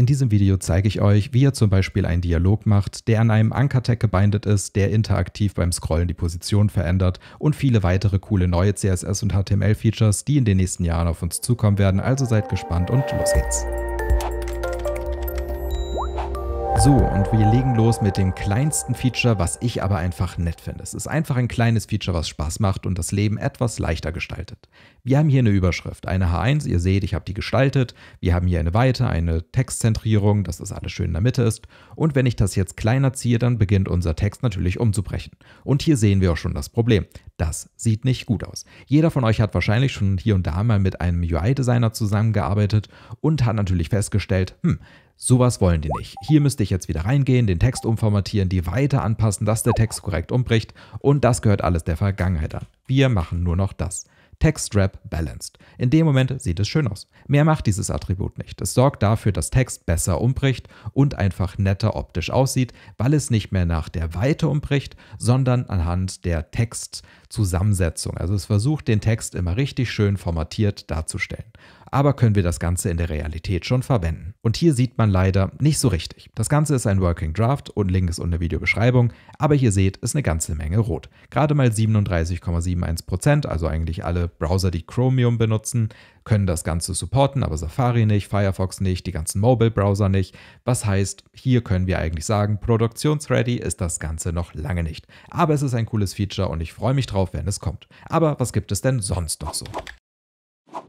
In diesem Video zeige ich euch, wie ihr zum Beispiel einen Dialog macht, der an einem Anker-Tag gebindet ist, der interaktiv beim Scrollen die Position verändert und viele weitere coole neue CSS- und HTML-Features, die in den nächsten Jahren auf uns zukommen werden. Also seid gespannt und los geht's. So, und wir legen los mit dem kleinsten Feature, was ich aber einfach nett finde. Es ist einfach ein kleines Feature, was Spaß macht und das Leben etwas leichter gestaltet. Wir haben hier eine Überschrift, eine H1, ihr seht, ich habe die gestaltet. Wir haben hier eine Weite, eine Textzentrierung, dass das alles schön in der Mitte ist. Und wenn ich das jetzt kleiner ziehe, dann beginnt unser Text natürlich umzubrechen. Und hier sehen wir auch schon das Problem. Das sieht nicht gut aus. Jeder von euch hat wahrscheinlich schon hier und da mal mit einem UI-Designer zusammengearbeitet und hat natürlich festgestellt, hm, Sowas wollen die nicht. Hier müsste ich jetzt wieder reingehen, den Text umformatieren, die Weite anpassen, dass der Text korrekt umbricht und das gehört alles der Vergangenheit an. Wir machen nur noch das. Textwrap Balanced. In dem Moment sieht es schön aus. Mehr macht dieses Attribut nicht. Es sorgt dafür, dass Text besser umbricht und einfach netter optisch aussieht, weil es nicht mehr nach der Weite umbricht, sondern anhand der Textzusammensetzung. Also es versucht, den Text immer richtig schön formatiert darzustellen aber können wir das Ganze in der Realität schon verwenden. Und hier sieht man leider nicht so richtig. Das Ganze ist ein Working Draft und Link ist unter Videobeschreibung, aber hier seht, ist eine ganze Menge rot. Gerade mal 37,71%, also eigentlich alle Browser, die Chromium benutzen, können das Ganze supporten, aber Safari nicht, Firefox nicht, die ganzen Mobile-Browser nicht. Was heißt, hier können wir eigentlich sagen, produktionsready ist das Ganze noch lange nicht. Aber es ist ein cooles Feature und ich freue mich drauf, wenn es kommt. Aber was gibt es denn sonst noch so?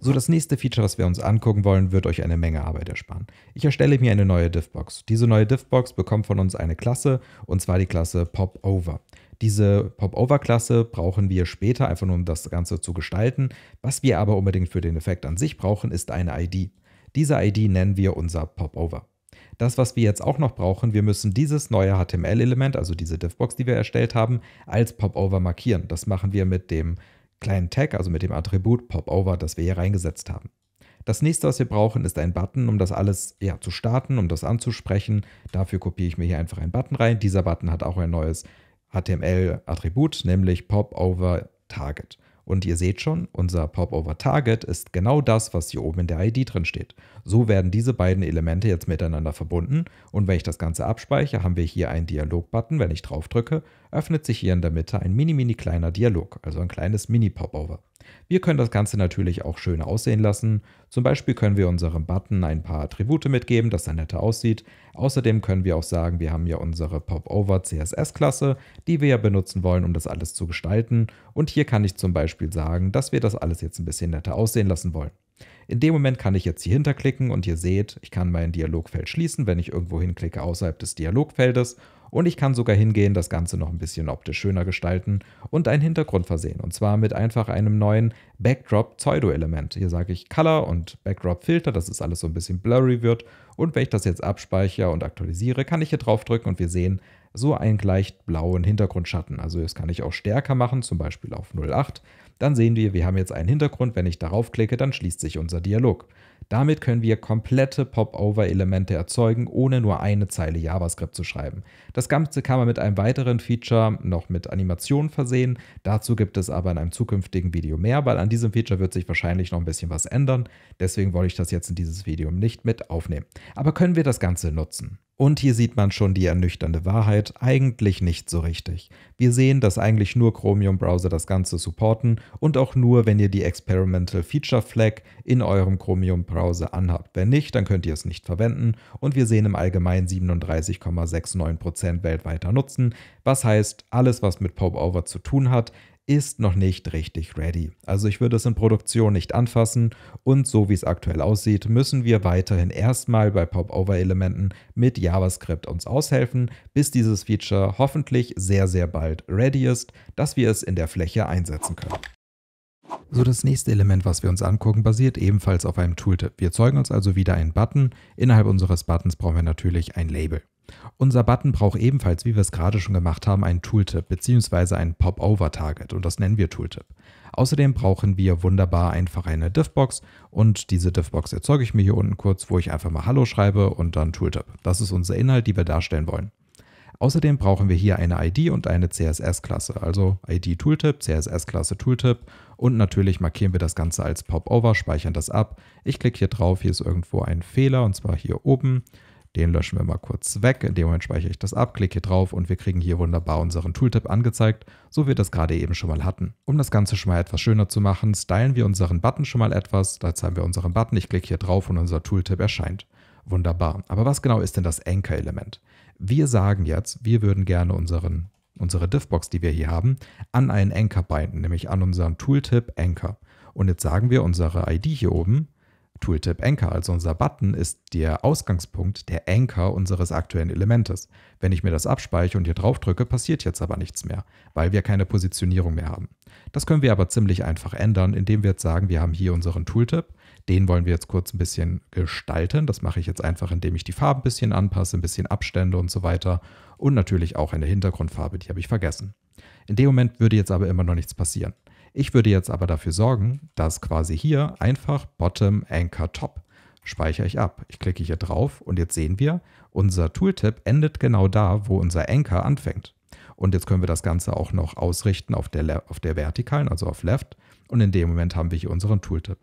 So, das nächste Feature, was wir uns angucken wollen, wird euch eine Menge Arbeit ersparen. Ich erstelle mir eine neue Diffbox. Diese neue Diffbox bekommt von uns eine Klasse, und zwar die Klasse Popover. Diese Popover-Klasse brauchen wir später einfach nur, um das Ganze zu gestalten. Was wir aber unbedingt für den Effekt an sich brauchen, ist eine ID. Diese ID nennen wir unser Popover. Das, was wir jetzt auch noch brauchen, wir müssen dieses neue HTML-Element, also diese Diffbox, die wir erstellt haben, als Popover markieren. Das machen wir mit dem kleinen Tag, also mit dem Attribut Popover, das wir hier reingesetzt haben. Das nächste, was wir brauchen, ist ein Button, um das alles ja, zu starten, um das anzusprechen. Dafür kopiere ich mir hier einfach einen Button rein. Dieser Button hat auch ein neues HTML-Attribut, nämlich Popover Target. Und ihr seht schon, unser Popover Target ist genau das, was hier oben in der ID drin steht. So werden diese beiden Elemente jetzt miteinander verbunden und wenn ich das Ganze abspeichere, haben wir hier einen Dialog-Button. Wenn ich drauf drücke, öffnet sich hier in der Mitte ein mini-mini kleiner Dialog, also ein kleines Mini-Popover. Wir können das Ganze natürlich auch schön aussehen lassen. Zum Beispiel können wir unserem Button ein paar Attribute mitgeben, dass er netter aussieht. Außerdem können wir auch sagen, wir haben ja unsere Popover CSS-Klasse, die wir ja benutzen wollen, um das alles zu gestalten. Und hier kann ich zum Beispiel sagen, dass wir das alles jetzt ein bisschen netter aussehen lassen wollen. In dem Moment kann ich jetzt hier hinterklicken und ihr seht, ich kann mein Dialogfeld schließen, wenn ich irgendwo hinklicke außerhalb des Dialogfeldes und ich kann sogar hingehen, das Ganze noch ein bisschen optisch schöner gestalten und einen Hintergrund versehen. Und zwar mit einfach einem neuen Backdrop-Pseudo-Element. Hier sage ich Color und Backdrop-Filter, dass es alles so ein bisschen blurry wird. Und wenn ich das jetzt abspeichere und aktualisiere, kann ich hier drauf drücken und wir sehen so einen leicht blauen Hintergrundschatten. Also das kann ich auch stärker machen, zum Beispiel auf 08. Dann sehen wir, wir haben jetzt einen Hintergrund. Wenn ich darauf klicke, dann schließt sich unser Dialog. Damit können wir komplette Popover-Elemente erzeugen, ohne nur eine Zeile JavaScript zu schreiben. Das Ganze kann man mit einem weiteren Feature noch mit Animationen versehen. Dazu gibt es aber in einem zukünftigen Video mehr, weil an diesem Feature wird sich wahrscheinlich noch ein bisschen was ändern. Deswegen wollte ich das jetzt in dieses Video nicht mit aufnehmen. Aber können wir das Ganze nutzen? Und hier sieht man schon die ernüchternde Wahrheit, eigentlich nicht so richtig. Wir sehen, dass eigentlich nur Chromium-Browser das Ganze supporten und auch nur, wenn ihr die Experimental Feature Flag in eurem Chromium-Browser anhabt. Wenn nicht, dann könnt ihr es nicht verwenden und wir sehen im Allgemeinen 37,69% weltweiter Nutzen, was heißt, alles, was mit Popover zu tun hat, ist noch nicht richtig ready. Also ich würde es in Produktion nicht anfassen und so wie es aktuell aussieht, müssen wir weiterhin erstmal bei Popover-Elementen mit JavaScript uns aushelfen, bis dieses Feature hoffentlich sehr, sehr bald ready ist, dass wir es in der Fläche einsetzen können. So, das nächste Element, was wir uns angucken, basiert ebenfalls auf einem Tooltip. Wir zeugen uns also wieder einen Button. Innerhalb unseres Buttons brauchen wir natürlich ein Label. Unser Button braucht ebenfalls, wie wir es gerade schon gemacht haben, einen Tooltip bzw. ein Pop-Over-Target und das nennen wir Tooltip. Außerdem brauchen wir wunderbar einfach eine Diffbox und diese Diffbox erzeuge ich mir hier unten kurz, wo ich einfach mal Hallo schreibe und dann Tooltip. Das ist unser Inhalt, die wir darstellen wollen. Außerdem brauchen wir hier eine ID und eine CSS-Klasse, also ID Tooltip, CSS-Klasse Tooltip und natürlich markieren wir das Ganze als Popover, speichern das ab. Ich klicke hier drauf, hier ist irgendwo ein Fehler und zwar hier oben den löschen wir mal kurz weg. In dem Moment speichere ich das ab, klicke hier drauf und wir kriegen hier wunderbar unseren Tooltip angezeigt, so wie wir das gerade eben schon mal hatten. Um das Ganze schon mal etwas schöner zu machen, stylen wir unseren Button schon mal etwas. Da haben wir unseren Button. Ich klicke hier drauf und unser Tooltip erscheint. Wunderbar. Aber was genau ist denn das Anchor-Element? Wir sagen jetzt, wir würden gerne unseren, unsere Diffbox, die wir hier haben, an einen Anchor binden, nämlich an unseren Tooltip Anchor. Und jetzt sagen wir unsere ID hier oben Tooltip Anchor, also unser Button, ist der Ausgangspunkt, der Anchor unseres aktuellen Elementes. Wenn ich mir das abspeichere und hier drauf drücke, passiert jetzt aber nichts mehr, weil wir keine Positionierung mehr haben. Das können wir aber ziemlich einfach ändern, indem wir jetzt sagen, wir haben hier unseren Tooltip, den wollen wir jetzt kurz ein bisschen gestalten. Das mache ich jetzt einfach, indem ich die Farben ein bisschen anpasse, ein bisschen Abstände und so weiter und natürlich auch eine Hintergrundfarbe, die habe ich vergessen. In dem Moment würde jetzt aber immer noch nichts passieren. Ich würde jetzt aber dafür sorgen, dass quasi hier einfach Bottom Anchor Top speichere ich ab. Ich klicke hier drauf und jetzt sehen wir, unser Tooltip endet genau da, wo unser Anchor anfängt. Und jetzt können wir das Ganze auch noch ausrichten auf der, auf der vertikalen, also auf Left. Und in dem Moment haben wir hier unseren Tooltip.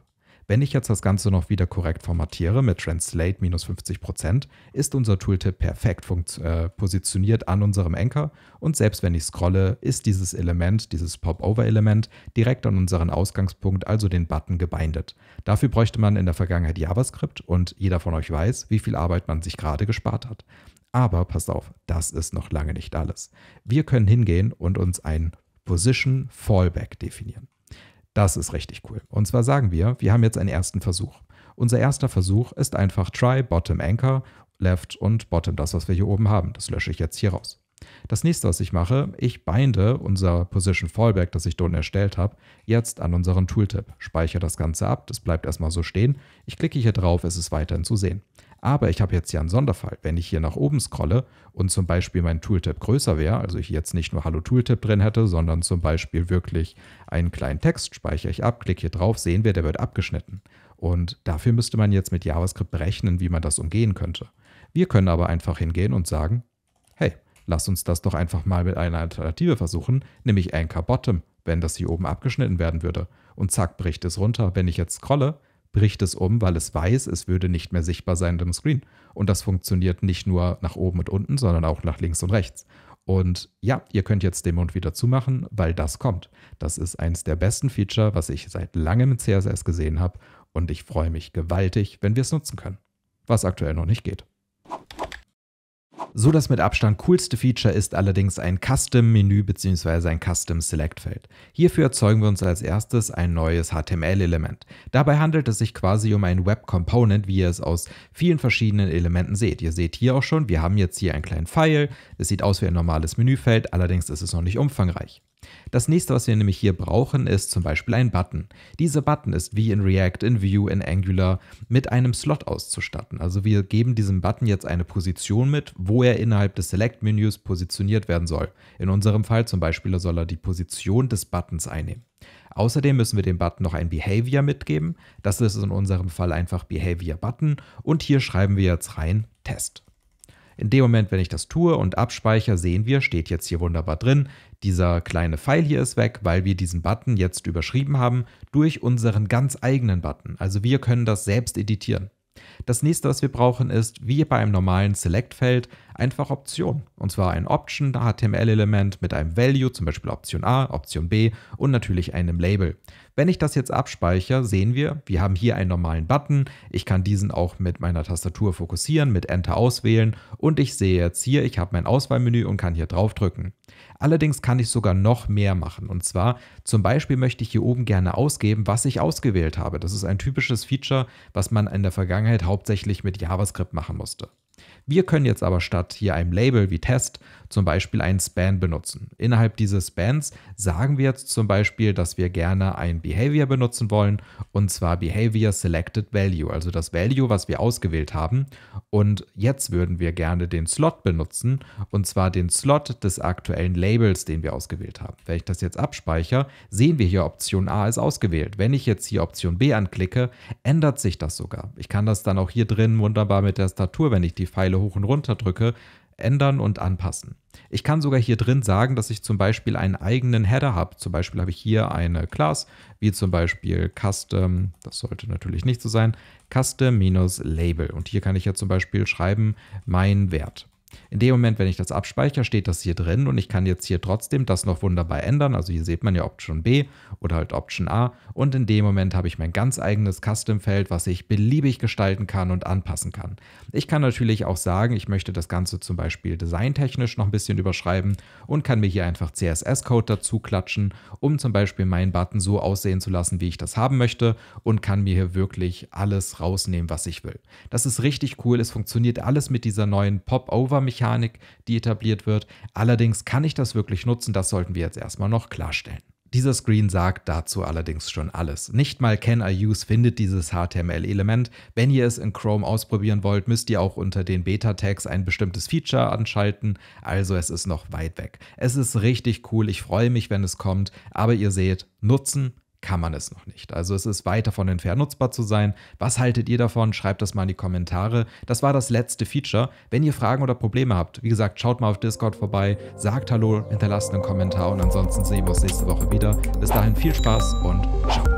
Wenn ich jetzt das Ganze noch wieder korrekt formatiere mit Translate minus 50%, ist unser Tooltip perfekt äh, positioniert an unserem Anchor und selbst wenn ich scrolle, ist dieses Element, dieses Popover-Element, direkt an unseren Ausgangspunkt, also den Button, gebindet. Dafür bräuchte man in der Vergangenheit JavaScript und jeder von euch weiß, wie viel Arbeit man sich gerade gespart hat. Aber passt auf, das ist noch lange nicht alles. Wir können hingehen und uns ein Position Fallback definieren. Das ist richtig cool. Und zwar sagen wir, wir haben jetzt einen ersten Versuch. Unser erster Versuch ist einfach try bottom anchor, left und bottom, das was wir hier oben haben. Das lösche ich jetzt hier raus. Das nächste, was ich mache, ich binde unser Position Fallback, das ich dort erstellt habe, jetzt an unseren Tooltip. Speichere das Ganze ab, das bleibt erstmal so stehen. Ich klicke hier drauf, es ist weiterhin zu sehen. Aber ich habe jetzt hier einen Sonderfall. Wenn ich hier nach oben scrolle und zum Beispiel mein Tooltip größer wäre, also ich jetzt nicht nur Hallo Tooltip drin hätte, sondern zum Beispiel wirklich einen kleinen Text speichere ich ab, klicke hier drauf, sehen wir, der wird abgeschnitten. Und dafür müsste man jetzt mit JavaScript berechnen, wie man das umgehen könnte. Wir können aber einfach hingehen und sagen, hey, Lass uns das doch einfach mal mit einer Alternative versuchen, nämlich Anchor Bottom, wenn das hier oben abgeschnitten werden würde. Und zack, bricht es runter. Wenn ich jetzt scrolle, bricht es um, weil es weiß, es würde nicht mehr sichtbar sein im Screen. Und das funktioniert nicht nur nach oben und unten, sondern auch nach links und rechts. Und ja, ihr könnt jetzt den Mund wieder zumachen, weil das kommt. Das ist eins der besten Feature, was ich seit langem in CSS gesehen habe. Und ich freue mich gewaltig, wenn wir es nutzen können. Was aktuell noch nicht geht. So das mit Abstand coolste Feature ist allerdings ein Custom-Menü bzw. ein Custom-Select-Feld. Hierfür erzeugen wir uns als erstes ein neues HTML-Element. Dabei handelt es sich quasi um ein Web-Component, wie ihr es aus vielen verschiedenen Elementen seht. Ihr seht hier auch schon, wir haben jetzt hier einen kleinen Pfeil. Es sieht aus wie ein normales Menüfeld, allerdings ist es noch nicht umfangreich. Das nächste, was wir nämlich hier brauchen, ist zum Beispiel ein Button. Dieser Button ist wie in React, in Vue, in Angular mit einem Slot auszustatten. Also wir geben diesem Button jetzt eine Position mit, wo er innerhalb des Select-Menüs positioniert werden soll. In unserem Fall zum Beispiel soll er die Position des Buttons einnehmen. Außerdem müssen wir dem Button noch ein Behavior mitgeben. Das ist in unserem Fall einfach Behavior Button. Und hier schreiben wir jetzt rein Test. In dem Moment, wenn ich das tue und abspeichere, sehen wir, steht jetzt hier wunderbar drin, dieser kleine Pfeil hier ist weg, weil wir diesen Button jetzt überschrieben haben durch unseren ganz eigenen Button. Also wir können das selbst editieren. Das nächste, was wir brauchen, ist, wie bei einem normalen Select-Feld, einfach Optionen. Und zwar ein Option-HTML-Element mit einem Value, zum Beispiel Option A, Option B und natürlich einem Label. Wenn ich das jetzt abspeichere, sehen wir, wir haben hier einen normalen Button. Ich kann diesen auch mit meiner Tastatur fokussieren, mit Enter auswählen und ich sehe jetzt hier, ich habe mein Auswahlmenü und kann hier draufdrücken. Allerdings kann ich sogar noch mehr machen und zwar zum Beispiel möchte ich hier oben gerne ausgeben, was ich ausgewählt habe. Das ist ein typisches Feature, was man in der Vergangenheit hauptsächlich mit JavaScript machen musste. Wir können jetzt aber statt hier einem Label wie Test zum Beispiel einen Span benutzen. Innerhalb dieses Spans sagen wir jetzt zum Beispiel, dass wir gerne ein Behavior benutzen wollen und zwar Behavior Selected Value, also das Value, was wir ausgewählt haben. Und jetzt würden wir gerne den Slot benutzen und zwar den Slot des aktuellen Labels, den wir ausgewählt haben. Wenn ich das jetzt abspeichere, sehen wir hier Option A ist ausgewählt. Wenn ich jetzt hier Option B anklicke, ändert sich das sogar. Ich kann das dann auch hier drin wunderbar mit der Statur, wenn ich die Pfeile hoch und runter drücke, ändern und anpassen. Ich kann sogar hier drin sagen, dass ich zum Beispiel einen eigenen Header habe. Zum Beispiel habe ich hier eine Class, wie zum Beispiel Custom, das sollte natürlich nicht so sein, Custom-Label. Und hier kann ich ja zum Beispiel schreiben, mein Wert. In dem Moment, wenn ich das abspeichere, steht das hier drin und ich kann jetzt hier trotzdem das noch wunderbar ändern. Also hier sieht man ja Option B oder halt Option A und in dem Moment habe ich mein ganz eigenes Custom-Feld, was ich beliebig gestalten kann und anpassen kann. Ich kann natürlich auch sagen, ich möchte das Ganze zum Beispiel designtechnisch noch ein bisschen überschreiben und kann mir hier einfach CSS-Code dazu klatschen, um zum Beispiel meinen Button so aussehen zu lassen, wie ich das haben möchte und kann mir hier wirklich alles rausnehmen, was ich will. Das ist richtig cool, es funktioniert alles mit dieser neuen Pop-Over- Mechanik, die etabliert wird. Allerdings kann ich das wirklich nutzen, das sollten wir jetzt erstmal noch klarstellen. Dieser Screen sagt dazu allerdings schon alles. Nicht mal Can I Use findet dieses HTML-Element. Wenn ihr es in Chrome ausprobieren wollt, müsst ihr auch unter den Beta-Tags ein bestimmtes Feature anschalten. Also es ist noch weit weg. Es ist richtig cool. Ich freue mich, wenn es kommt. Aber ihr seht, nutzen kann man es noch nicht. Also es ist weit davon entfernt, nutzbar zu sein. Was haltet ihr davon? Schreibt das mal in die Kommentare. Das war das letzte Feature. Wenn ihr Fragen oder Probleme habt, wie gesagt, schaut mal auf Discord vorbei, sagt Hallo, hinterlasst einen Kommentar und ansonsten sehen wir uns nächste Woche wieder. Bis dahin viel Spaß und ciao.